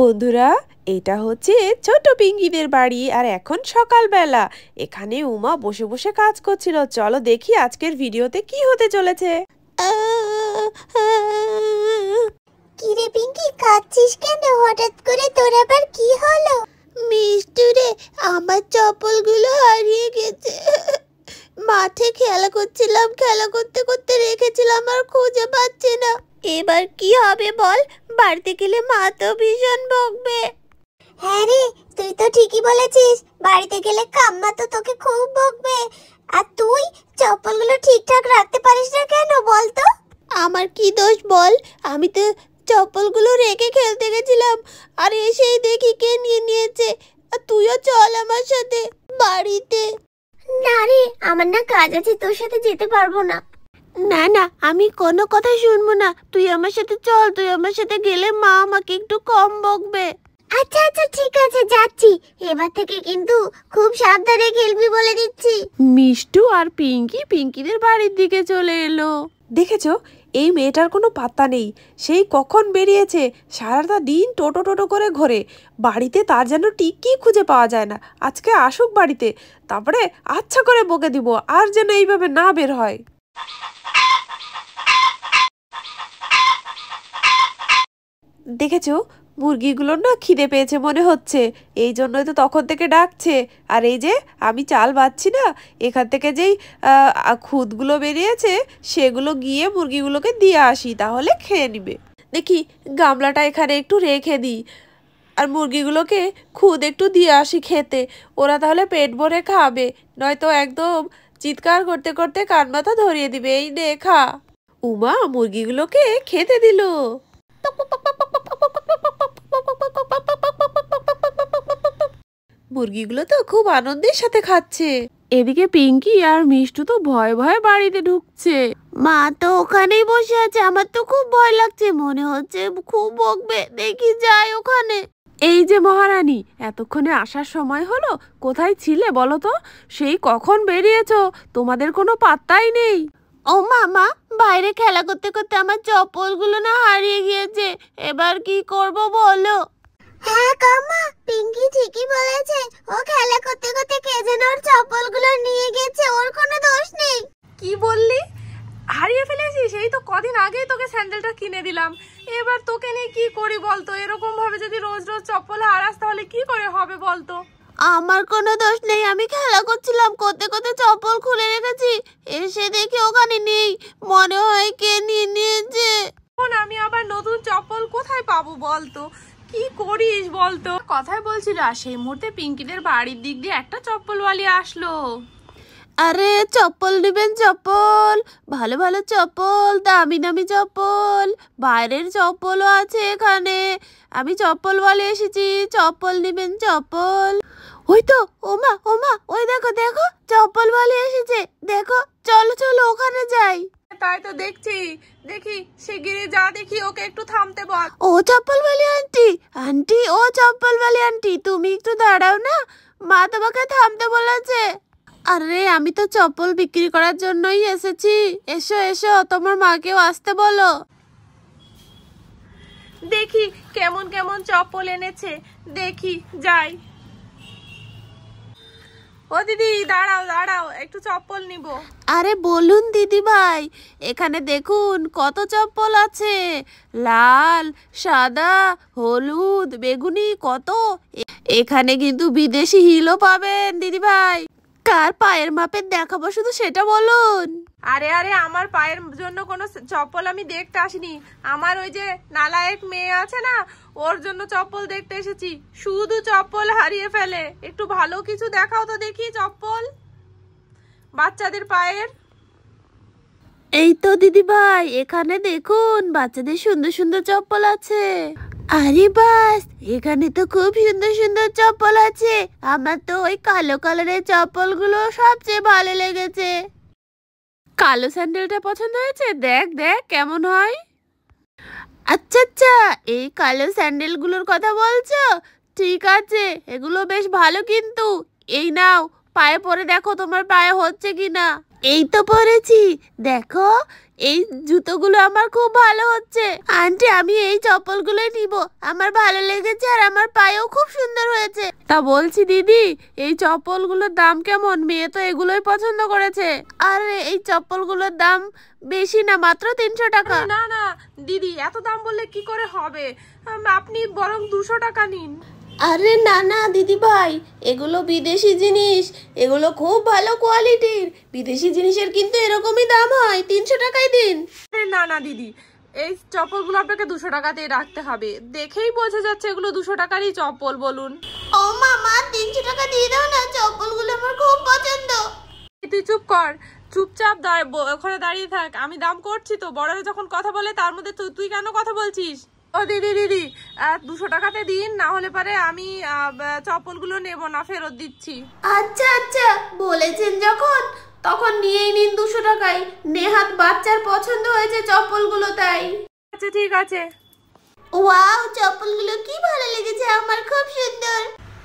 বন্ধুরা এটা হচ্ছে ছোট পিঙ্গিদের বাড়ি আর এখন সকালবেলা এখানে উমা বসে বসে কাজ করছিল চলো দেখি আজকের ভিডিওতে কি হতে চলেছে কিরে পিঙ্কি কাচ্ছিস কেন হঠাৎ করে তোর আবার কি হলো মিষ্টুরে আমার চপ্পলগুলো হারিয়ে গেছে মাঠে খেলা করছিলাম খেলা করতে করতে রেখেছিলাম আর খুঁজে পাচ্ছি না এবার কি হবে বল বাড়িতে গেলে মা তো ভীষণ বকবে হ্যাঁ রে তুই তো ঠিকই বলেছিস বাড়িতে গেলে কাম্মা তো তোকে খুব বকবে আর তুই চপ্পলগুলো ঠিকঠাক রাখতে পারিস না কেন বল তো আমার কি দোষ বল আমি তো চপ্পলগুলো রেখে খেলতে গেছিলাম আর এসেই দেখি কে নিয়ে নিয়েছে আর তুইও চল আমার সাথে বাড়িতে না রে আমার না কাজ আছে তোর সাথে যেতে পারবো না না না আমি কোনো কথা শুনবো না তুই আমার সাথে চল তুই আমার সাথে গেলে মা আমাকে একটু কম বকবে আচ্ছা আচ্ছা ঠিক আছে যাচ্ছি এবার থেকে কিন্তু খুব সাবধানে খেলবি বলে দিচ্ছি মিষ্টু আর পিঙ্কি পিঙ্কিদের বাড়ির দিকে চলে এলো দেখেছো এই মেয়েটার কোনো পাত্তা নেই সেই কখন বেরিয়েছে সারাটা দিন টোটো টোটো করে ঘোরে বাড়িতে তার যেন টিকি খুঁজে পাওয়া যায় না আজকে আসুক বাড়িতে তারপরে আচ্ছা করে বকে দিব আর যেন এইভাবে না বের হয় দেখেছো মুরগিগুলোর না খিদে পেয়েছে মনে হচ্ছে এই জন্যই তো তখন থেকে ডাকছে আর এই যে আমি চাল বাচ্ছি না এখান থেকে যেই খুদগুলো বেরিয়েছে সেগুলো গিয়ে মুরগিগুলোকে দিয়ে আসি তাহলে খেয়ে নিবে দেখি গামলাটা এখানে একটু রেখে দিই আর মুরগিগুলোকে খুদ একটু দিয়ে আসি খেতে ওরা তাহলে পেট ভরে খাবে নয়তো একদম চিৎকার করতে করতে কান মাথা ধরিয়ে দিবে এই নে খা উমা মুরগিগুলোকে খেতে দিল মুরগিগুলো তো খুব আনন্দের সাথে খাচ্ছে এদিকে পিঙ্কি আর মিষ্টু তো ভয় ভয়ে বাড়িতে ঢুকছে মা তো ওখানেই বসে আছে আমার তো খুব ভয় লাগছে মনে হচ্ছে খুব বকবে দেখি যাই ওখানে এই যে মহারানী এতক্ষণে আসার সময় হলো কোথায় ছিলে বলো তো সেই কখন বেরিয়েছ তোমাদের কোনো পাত্তাই নেই ও মামা বাইরে খেলা করতে করতে আমার চপ্পলগুলো না হারিয়ে গিয়েছে এবার কি করব বলো হ্যাঁ কামা তোকে নিয়ে কি করি বলতো এরকম ভাবে যদি রোজ রোজ চপ্পল হারাস তাহলে কি করে হবে বলতো আমার কোনো দোষ নেই আমি খেলা করছিলাম করতে করতে চপ্পল খুলে রেখেছি এসে দেখি ওখানে নেই মনে হয় কে নিয়ে নিয়েছে এখন আমি আবার নতুন চপ্পল কোথায় পাবো বলতো কি করিস বলতো কথায় বলছিল আর সেই মুহূর্তে পিঙ্কিদের বাড়ির দিক দিয়ে একটা চপ্পলওয়ালি আসলো আরে চপ্পল নেবেন চপ্পল ভালো ভালো চপ্পল দামি দামি চপ্পল বাইরের চপ্পলও আছে এখানে আমি চপ্পল বলে এসেছি চপ্পল নেবেন চপ্পল ওই তো ওমা ওমা ওই দেখো দেখো চপ্পল বলে এসেছে দেখো চলো চলো ওখানে যাই তাই তো দেখছি দেখি শিগগিরই যা দেখি ওকে একটু থামতে বল ও চপ্পল বলে আন্টি আন্টি ও চপ্পল বলে আন্টি তুমি একটু দাঁড়াও না মা তোমাকে থামতে বলেছে আরে আমি তো চপ্পল বিক্রি করার জন্যই এসেছি এসো এসো তোমার মাকেও আসতে বলো দেখি কেমন কেমন চপ্পল এনেছে দেখি যাই ও দিদি দাঁড়াও দাঁড়াও একটু চপ্পল নিব আরে বলুন দিদি ভাই এখানে দেখুন কত চপ্পল আছে লাল সাদা হলুদ বেগুনি কত এখানে কিন্তু বিদেশি হিলও পাবেন দিদি ভাই কার পায়ের মাপের দেখাবো শুধু সেটা বলুন আরে আরে আমার পায়ের জন্য কোনো চপ্পল আমি দেখতে আসিনি আমার ওই যে নালায়েক মেয়ে আছে না ওর জন্য চপ্পল দেখতে এসেছি শুধু চপ্পল হারিয়ে ফেলে একটু ভালো কিছু দেখাও তো দেখি চপ্পল বাচ্চাদের পায়ের এই তো দিদি ভাই এখানে দেখুন বাচ্চাদের সুন্দর সুন্দর চপ্পল আছে আরে বাস এখানে তো খুব সুন্দর সুন্দর চপ্পল আছে আমার তো ওই কালো কালারের চপ্পলগুলো সবচেয়ে ভালো লেগেছে কালো স্যান্ডেলটা পছন্দ হয়েছে দেখ দেখ কেমন হয় আচ্ছা আচ্ছা এই কালো স্যান্ডেলগুলোর কথা বলছো ঠিক আছে এগুলো বেশ ভালো কিন্তু এই নাও পায়ে পরে দেখো তোমার পায়ে হচ্ছে কি না এই তো পরেছি দেখো এই জুতোগুলো আমার খুব ভালো হচ্ছে আন্টি আমি এই চপ্পলগুলো নিব আমার ভালো লেগেছে আর আমার পায়েও খুব সুন্দর হয়েছে তা বলছি দিদি এই চপ্পলগুলোর দাম কেমন মেয়ে তো এগুলোই পছন্দ করেছে আর এই চপ্পলগুলোর দাম বেশি না মাত্র তিনশো টাকা না না দিদি এত দাম বললে কি করে হবে আপনি বরং দুশো টাকা নিন আরে না না দিদি ভাই এগুলো বিদেশি জিনিস এগুলো খুব ভালো কোয়ালিটির বিদেশি জিনিসের কিন্তু এরকমই দাম হয় তিনশো টাকাই দিন আরে না না দিদি এই চপ্পলগুলো আপনাকে দুশো টাকাতেই রাখতে হবে দেখেই বোঝা যাচ্ছে এগুলো দুশো টাকারই চপ্পল বলুন ও মা মা তিনশো টাকা দিয়ে দাও না চপ্পলগুলো আমার খুব পছন্দ তুই চুপ কর চুপচাপ ওখানে দাঁড়িয়ে থাক আমি দাম করছি তো বড়রা যখন কথা বলে তার মধ্যে তুই কেন কথা বলছিস ও দিদি দিদি দুশো টাকাতে দিন না হলে পারে আমি চপ্পলগুলো নেব না ফেরত দিচ্ছি আচ্ছা আচ্ছা বলেছেন যখন তখন নিয়েই নিন দুশো টাকায় নেহাত বাচ্চার পছন্দ হয়েছে চপ্পলগুলো তাই আচ্ছা ঠিক আছে ওয়াও চপ্পলগুলো কি ভালো লেগেছে আমার খুব সুন্দর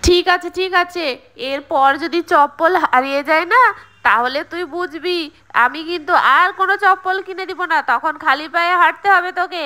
ঠিক আছে ঠিক আছে এরপর যদি চপ্পল হারিয়ে যায় না তাহলে তুই বুঝবি আমি কিন্তু আর কোনো চপ্পল কিনে দিব না তখন খালি পায়ে হাঁটতে হবে তোকে